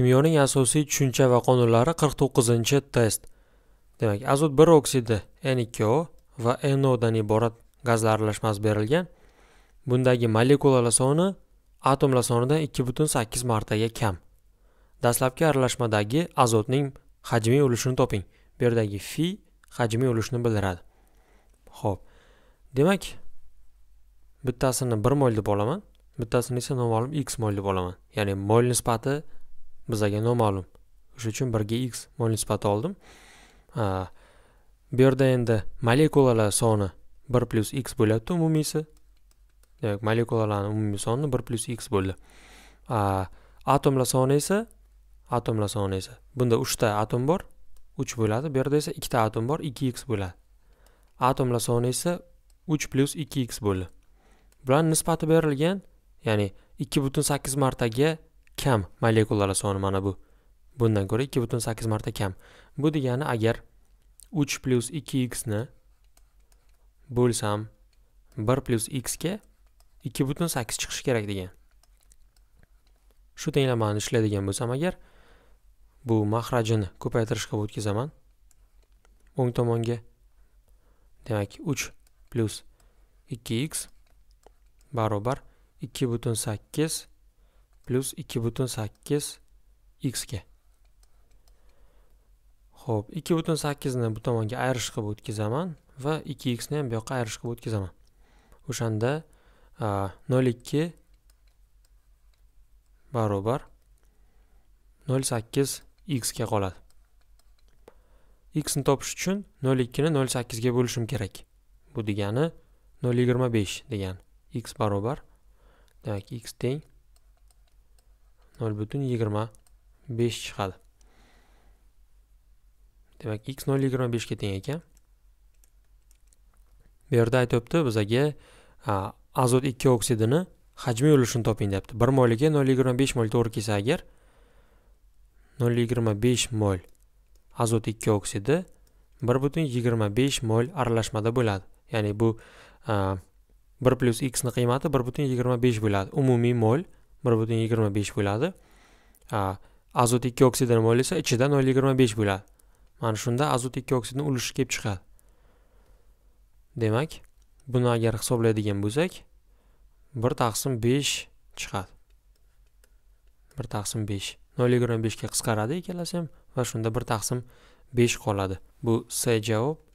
kimyoning asosiy tushuncha va qonunlari 49 test demak azot bir oksidi n2o va no dan iborat gazlar aralashmasi berilgan bundagi molekulalar soni atomlar sonidan 2.8 martaga kam dastlabki aralashmadagi azotning hajmiy ulushini toping bu yerdagi fi hajmiy ulushni bildiradi ho'p demak bittasini bir mol deb olaman bittasini esa noma'lum x mol deb olaman ya'ni mol nisbati bizaga noma'lum o'sha uchun birga x mol nisbati oldim bu yerda endi molekulalar soni bir plyus x bo'lyapti umumiysi demak molekulalarni umumiy soni bir plyus x bo'ldi atomlar soni esa atomlar soni esa bunda uchta atom bor uch bo'ladi bu yerda esa ikkita atom bor ikki x bo'ladi atomlar soni esa uch plyus ikki x bo'ldi bularni nisbati berilgan ya'ni ikki butun sakkiz martaga kam molekulalar soni mana bu bundan ko'ra 2.8 marta kam bu degani agar uch plyus ikki x ni bo'lsam 1 plus x ga 2.8 chiqishi kerak degan shu tenglamani ishlaydigan bo'lsam agar bu mahrajini ko'paytirishga o'tkazaman o'ng tomonga demak uch plyus ikki x barobar 2.8 plus 2 butun 8 xga ho'p 2 butun 8 ni bu tomonga ayrish qilib o'tkazaman va 2x ni ham bu yoqqa ayrish qilib o'tkazaman o'shanda 02 barobar 08 xga qoladi x ni topish uchun 02 ni 08 ga bo'lishim kerak bu degani 0.25 degan x barobar demak x teng nol butun yigirma besh chiqadi demak x nol yigirma beshga teng ekan bu yerda aytyapti bizaga azot ikki oksidini hajmiy ulushini toping deyapti bir moliga nol yigirma besh mol to'g'ri kelsa agar nol yigirma besh mol azot ikki oksidi bir butun yigirma besh mol aralashmada bo'ladi ya'ni bu bir plyus xni qiymati bir butun yigirma besh bo'ladi umumiy mol bir butun yigirma besh bo'ladi azot ikki oksidini nima esa ichida nol yigirma besh bo'ladi mana shunda azot ikki oksidni ulushi kelib chiqadi demak buni agar hisoblaydigan bo'lsak bir taqsim besh chiqadi bir taqsim besh nol yigirma beshga qisqaradi ikkalasi ham va shunda bir taqsim besh qoladi bu s javob